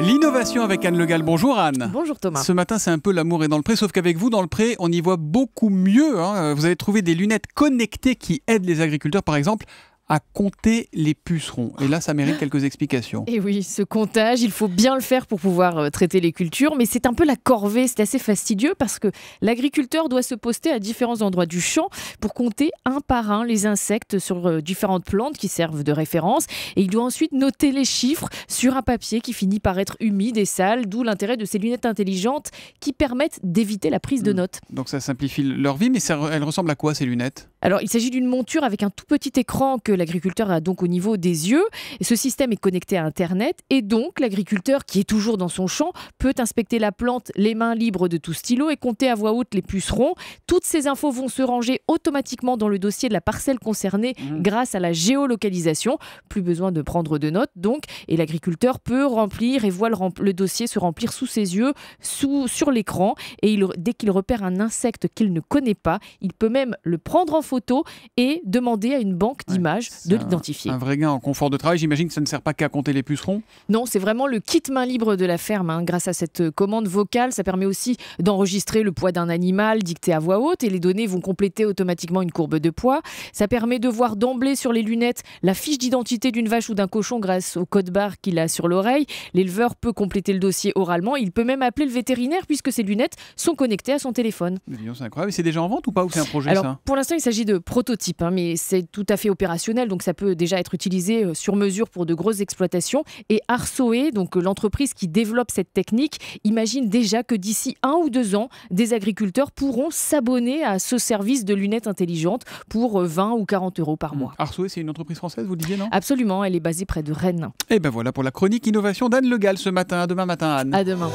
L'innovation avec Anne Legal. Bonjour Anne. Bonjour Thomas. Ce matin, c'est un peu l'amour et dans le pré, sauf qu'avec vous, dans le pré, on y voit beaucoup mieux. Hein. Vous avez trouvé des lunettes connectées qui aident les agriculteurs, par exemple, à compter les pucerons. Et là, ça mérite quelques explications. Et oui, ce comptage, il faut bien le faire pour pouvoir euh, traiter les cultures, mais c'est un peu la corvée, c'est assez fastidieux parce que l'agriculteur doit se poster à différents endroits du champ pour compter un par un les insectes sur euh, différentes plantes qui servent de référence. Et il doit ensuite noter les chiffres sur un papier qui finit par être humide et sale, d'où l'intérêt de ces lunettes intelligentes qui permettent d'éviter la prise de hmm. notes. Donc ça simplifie leur vie, mais elles ressemblent à quoi ces lunettes alors, il s'agit d'une monture avec un tout petit écran que l'agriculteur a donc au niveau des yeux. Et ce système est connecté à Internet et donc l'agriculteur, qui est toujours dans son champ, peut inspecter la plante les mains libres de tout stylo et compter à voix haute les pucerons. Toutes ces infos vont se ranger automatiquement dans le dossier de la parcelle concernée mmh. grâce à la géolocalisation. Plus besoin de prendre de notes donc. Et l'agriculteur peut remplir et voit le, dossier se remplir sous ses yeux, sous, sur l'écran. Et dès qu'il repère un insecte qu'il ne connaît pas, il peut même le prendre en photo et demander à une banque d'images de l'identifier. Un vrai gain en confort de travail. J'imagine que ça ne sert pas qu'à compter les pucerons. Non, c'est vraiment le kit main libre de la ferme. Hein, grâce à cette euh, commande vocale, ça permet aussi d'enregistrer le poids d'un animal dicté à voix haute et les données vont compléter automatiquement une courbe de poids. Ça permet de voir d'emblée sur les lunettes la fiche d'identité d'une vache ou d'un cochon grâce au code barre qu'il a sur l'oreille. L'éleveur peut compléter le dossier oralement. Il peut même appeler le vétérinaire puisque ses lunettes sont connectées à son téléphone. C'est incroyable. C'est déjà en vente ou pas ou c'est un projet Pour l'instant, il s'agit de prototype, hein, mais c'est tout à fait opérationnel, donc ça peut déjà être utilisé euh, sur mesure pour de grosses exploitations. Et Arsoé, donc euh, l'entreprise qui développe cette technique, imagine déjà que d'ici un ou deux ans, des agriculteurs pourront s'abonner à ce service de lunettes intelligentes pour 20 euh, ou 40 euros par mois. Arsoé, c'est une entreprise française, vous le disiez, non Absolument, elle est basée près de Rennes. Et eh ben voilà pour la chronique innovation d'Anne Legal ce matin. demain matin, Anne. À demain.